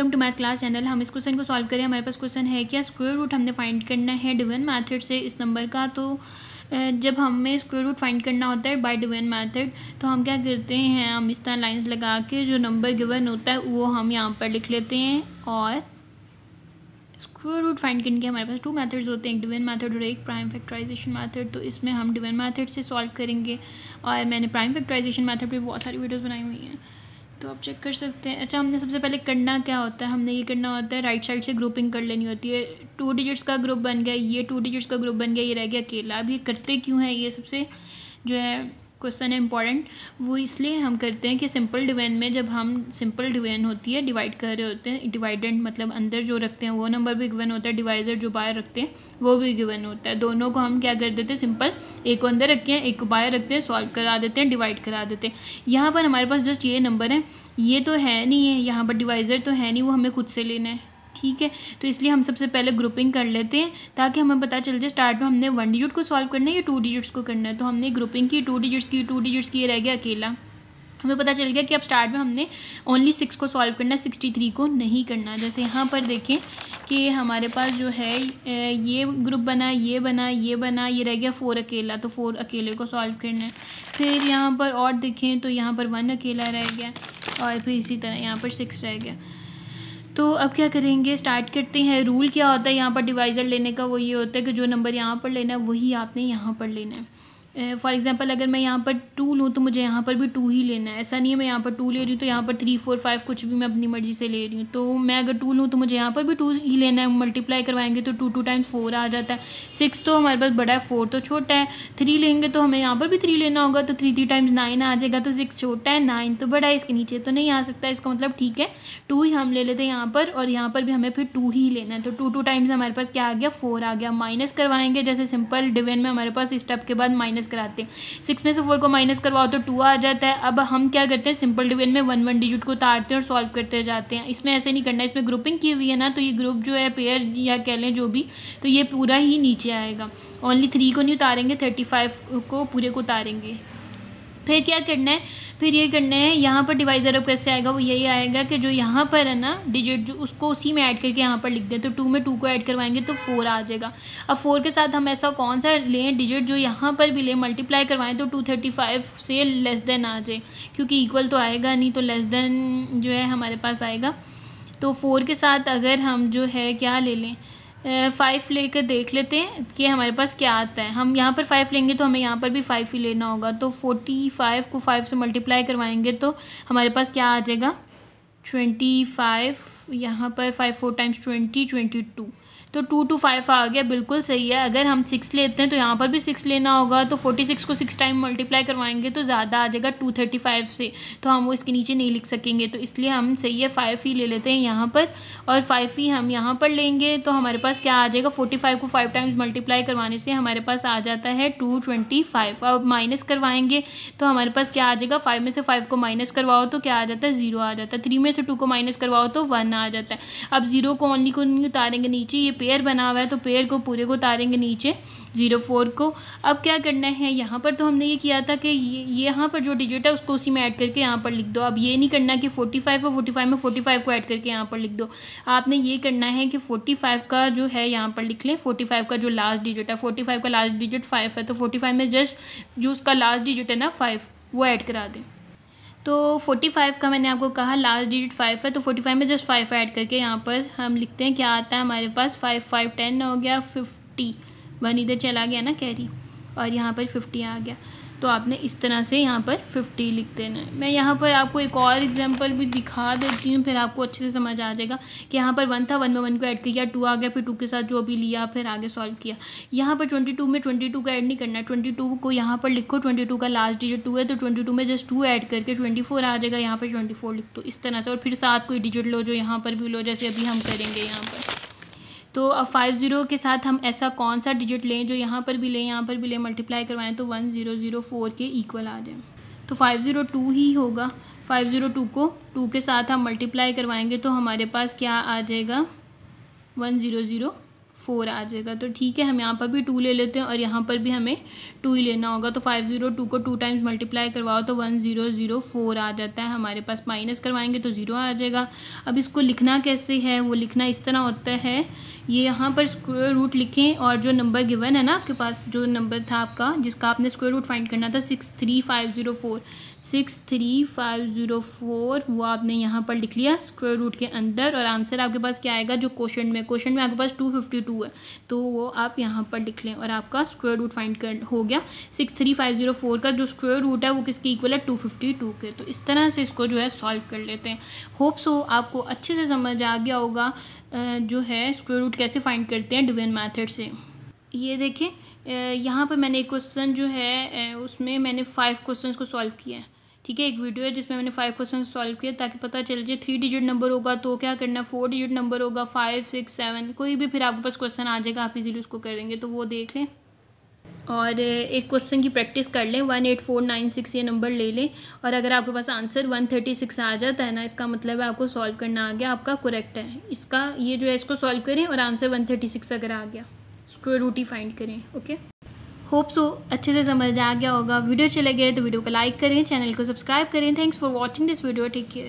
welcome to math class channel हम इस question को सॉल्व करें हमारे पास क्वेश्चन है क्या स्क्वायर रूट हमने फाइंड करना है डिवेन मेथड से इस नंबर का तो जब हमें स्क्वायर रूट फाइंड करना होता है बाय डिवीजन मेथड तो हम क्या करते हैं हम इस तरह लाइंस लगा के जो नंबर गिवन होता है वो हम यहाँ पर लिख लेते हैं और स्क्वायर रूट फाइंड करने के हमारे पास टू मैथड्स होते हैं एक डिवीजन मैथड और एक प्राइम फैक्टराइजेशन मैथड तो इसमें हम डिवेन मैथड से सॉल्व करेंगे और मैंने प्राइम फैक्टराइजेशन मैथड पर बहुत सारी वीडियोज बनाई हुई हैं तो आप चेक कर सकते हैं अच्छा हमने सबसे पहले करना क्या होता है हमने ये करना होता है राइट साइड से ग्रुपिंग कर लेनी होती है टू डिजिट्स का ग्रुप बन गया ये टू डिजिट्स का ग्रुप बन गया ये रह गया अकेला अब ये करते क्यों है ये सबसे जो है क्वेश्चन है इंपॉर्टेंट वो इसलिए हम करते हैं कि सिंपल डिवेन में जब हम सिंपल डिवेन होती है डिवाइड कर रहे होते हैं डिवाइडेंट मतलब अंदर जो रखते हैं वो नंबर भी गिवन होता है डिवाइजर जो बाहर रखते हैं वो भी गिवन होता है दोनों को हम क्या कर देते हैं सिंपल एक को अंदर रखते हैं एक को बाहर रखते हैं सॉल्व करा देते हैं डिवाइड करा देते हैं यहाँ पर हमारे पास जस्ट ये नंबर है ये तो है नहीं है यहाँ पर डिवाइज़र तो है नहीं वो हमें खुद से लेना है ठीक है तो इसलिए हम सबसे पहले ग्रुपिंग कर लेते हैं ताकि हमें पता चल जाए स्टार्ट में हमने वन डिजिट को सॉल्व करना है या टू डिजिट्स को करना है तो हमने ग्रुपिंग की टू डिजिट्स की टू डिजिट्स की रह गया अकेला हमें पता चल गया कि अब स्टार्ट में हमने ओनली सिक्स को सॉल्व करना है सिक्सटी थ्री को नहीं करना जैसे यहाँ पर देखें कि हमारे पास जो है ये ग्रुप बना ये बना ये बना ये रह गया फ़ोर अकेला तो फ़ोर अकेले को सॉल्व करना है फिर यहाँ पर और देखें तो यहाँ पर वन अकेला रह गया और फिर इसी तरह यहाँ पर सिक्स रह गया तो अब क्या करेंगे स्टार्ट करते हैं रूल क्या होता है यहाँ पर डिवाइज़र लेने का वो ये होता है कि जो नंबर यहाँ पर लेना है वही आपने यहाँ पर लेना है फॉर एग्ज़ाम्पल अगर मैं यहाँ पर टू लूँ तो मुझे यहाँ पर भी टू ही लेना है ऐसा नहीं है मैं यहाँ पर टू ले रही हूँ तो यहाँ पर थ्री फोर फाइव कुछ भी मैं अपनी मर्ज़ी से ले रही हूँ तो मैं अगर टू लूँ तो मुझे यहाँ पर भी टू ही लेना है मल्टीप्लाई करवाएंगे तो टू टू टाइम्स फोर आ जाता है सिक्स तो हमारे पास बड़ा है फोर तो छोटा है थ्री लेंगे तो हमें यहाँ पर भी थ्री लेना होगा तो थ्री थ्री टाइम्स नाइन आ जाएगा तो सिक्स छोटा है नाइन तो बड़ा है इसके नीचे तो नहीं आ सकता इसका मतलब ठीक है टू ही हम ले लेते हैं यहाँ पर और यहाँ पर भी हमें फिर टू ही लेना है तो टू टू टाइम्स हमारे पास क्या आ गया फोर आ गया माइनस करवाएंगे जैसे सिंपल डिवेन में हमारे पास स्टेप के बाद माइनस माइनस कराते हैं सिक्स में से फोर को माइनस करवाओ तो टू आ जाता है अब हम क्या करते हैं सिंपल डिवीजन में वन वन डिजिट को उतारते हैं और सॉल्व करते जाते हैं इसमें ऐसे नहीं करना है इसमें ग्रुपिंग की हुई है ना तो ये ग्रुप जो है पेयर या कह लें जो भी तो ये पूरा ही नीचे आएगा ओनली थ्री को नहीं उतारेंगे थर्टी फाइव को पूरे को उतारेंगे फिर क्या करना है फिर ये करना है यहाँ पर डिवाइज़र अब कैसे आएगा वो यही आएगा कि जो यहाँ पर है ना डिजिट जो उसको उसी में ऐड करके यहाँ पर लिख दें तो टू में टू को ऐड करवाएंगे तो फोर आ जाएगा अब फोर के साथ हम ऐसा कौन सा लें डिजिट जो यहाँ पर भी लें मल्टीप्लाई करवाएं तो टू थर्टी फाइव से लेस देन आ जाए क्योंकि इक्वल तो आएगा नहीं तो लेस देन जो है हमारे पास आएगा तो फोर के साथ अगर हम जो है क्या ले लें फ़ाइव लेकर देख लेते हैं कि हमारे पास क्या आता है हम यहाँ पर फाइव लेंगे तो हमें यहाँ पर भी फाइव ही लेना होगा तो फोर्टी फाइव को फाइव से मल्टीप्लाई करवाएंगे तो हमारे पास क्या आ जाएगा ट्वेंटी फाइव यहाँ पर five four times twenty twenty two तो टू टू फाइव आ गया बिल्कुल सही है अगर हम सिक्स लेते हैं तो यहाँ पर भी सिक्स लेना होगा तो फोर्टी सिक्स को सिक्स टाइम मल्टीप्लाई करवाएंगे तो ज़्यादा आ जाएगा टू थर्टी फाइव से तो हम वो इसके नीचे नहीं लिख सकेंगे तो इसलिए हम सही है फाइव ही ले लेते हैं यहाँ पर और फाइव ही हम यहाँ पर लेंगे तो हमारे पास क्या आ जाएगा फोर्टी फाइव को फाइव टाइम्स मल्टीप्लाई करवाने से हमारे पास आ जाता है टू ट्वेंटी फाइव अब माइनस करवाएंगे तो हमारे पास क्या आ जाएगा फाइव में से फाइव को माइनस करवाओ तो क्या आ जाता है ज़ीरो आ जाता है थ्री में से टू को माइनस करवाओ तो वन आ जाता है अब ज़ीरो को ओनली को नहीं उतारेंगे नीचे ये पेयर बना हुआ है तो पेयर को पूरे को उतारेंगे नीचे ज़ीरो फोर को अब क्या करना है यहाँ पर तो हमने ये किया था कि ये यहाँ पर जो डिजिट है उसको उसी में ऐड करके यहाँ पर लिख दो अब ये नहीं करना कि फोर्टी फाइव और फोर्टी फाइव में फोर्टी फाइव को ऐड करके यहाँ पर लिख दो आपने ये करना है कि फोर्टी फाइव का जो है यहाँ पर लिख लें फोर्टी फाइव का जो लास्ट डिजिट है फोर्टी फाइव का लास्ट डिजिट फाइव है तो फोर्टी फाइव में जस्ट जो उसका लास्ट डिजिट है ना फाइव वो ऐड करा दें तो फोर्टी फाइव का मैंने आपको कहा लास्ट डिजिट फाइव है तो फोर्टी फाइव में जस्ट फाइव ऐड करके यहाँ पर हम लिखते हैं क्या आता है हमारे पास फाइव फाइव टेन हो गया फिफ्टी वन इधर चला गया ना कैरी और यहाँ पर फिफ्टी आ गया तो आपने इस तरह से यहाँ पर फिफ्टी लिख देना है मैं यहाँ पर आपको एक और एग्जांपल भी दिखा देती हूँ फिर आपको अच्छे से समझ आ जाएगा कि यहाँ पर वन था वन में वन को ऐड किया टू आ गया फिर टू के साथ जो भी लिया फिर आगे सॉल्व किया यहाँ पर ट्वेंटी टू में ट्वेंटी टू का ऐड नहीं करना है ट्वेंटी टू को यहाँ पर लिखो ट्वेंटी टू का लास्ट डिजिट टू है तो ट्वेंटी टू में जस्ट टू ऐड करके ट्वेंटी फोर आ जाएगा यहाँ पर ट्वेंटी फोर लिख दो इस तरह से और फिर साथ कोई डिजिट लो जो यहाँ पर भी लो जैसे अभी हम करेंगे यहाँ पर तो अब फाइव ज़ीरो के साथ हम ऐसा कौन सा डिजिट लें जो यहाँ पर भी लें यहाँ पर भी लें मल्टीप्लाई करवाएं तो वन ज़ीरो ज़ीरो फोर के इक्वल आ जाए तो फाइव ज़ीरो टू ही होगा फाइव ज़ीरो टू को टू के साथ हम मल्टीप्लाई करवाएंगे तो हमारे पास क्या आ जाएगा वन ज़ीरो ज़ीरो फोर आ जाएगा तो ठीक है हम यहाँ पर भी टू ले लेते हैं और यहाँ पर भी हमें टू ही लेना होगा तो फाइव ज़ीरो टू को टू टाइम्स मल्टीप्लाई करवाओ तो वन ज़ीरो ज़ीरो फोर आ जाता है हमारे पास माइनस करवाएंगे तो ज़ीरो आ जाएगा अब इसको लिखना कैसे है वो लिखना इस तरह होता है ये यहाँ पर स्क्वायर रूट लिखें और जो नंबर गिवन है ना आपके पास जो नंबर था आपका जिसका आपने स्क्वायर रूट फाइंड करना था six three five zero four six three five zero four वो आपने यहाँ पर लिख लिया स्क्वायर रूट के अंदर और आंसर आपके पास क्या आएगा जो क्वेश्चन में क्वेश्चन में आपके पास टू फिफ्टी टू है तो वो आप यहाँ पर लिख लें और आपका स्क्वायर रूट फाइंड कर हो गया six three five zero four का जो स्क्वायर रूट है वो किसके इक्वल है टू फिफ्टी टू के तो इस तरह से इसको जो है सॉल्व कर लेते हैं होप्स हो आपको अच्छे से समझ आ गया होगा जो है स्क्वेयर रूट कैसे फाइंड करते हैं डिवेन मैथड से ये देखें यहाँ पर मैंने एक क्वेश्चन जो है उसमें मैंने फाइव क्वेश्चन को सॉल्व किया है ठीक है एक वीडियो है जिसमें मैंने फाइव क्वेश्चन सॉल्व किया ताकि पता चल जाए थ्री डिजिट नंबर होगा तो क्या करना फोर डिजिट नंबर होगा फाइव सिक्स सेवन कोई भी फिर आपके पास क्वेश्चन आ जाएगा आप इजीली उसको करेंगे तो वो देख लें और एक क्वेश्चन की प्रैक्टिस कर लें one eight four nine six ये नंबर ले लें और अगर आपके पास आंसर वन थर्टी सिक्स आ जाता है ना इसका मतलब है आपको सॉल्व करना आ गया आपका करेक्ट है इसका ये जो है इसको सॉल्व करें और आंसर वन थर्टी सिक्स अगर आ गया स्क्वेयर रूट ही फाइंड करें ओके होप सो अच्छे से समझ आ गया होगा वीडियो चले गए तो वीडियो को लाइक करें चैनल को सब्सक्राइब करें thanks for watching this video take care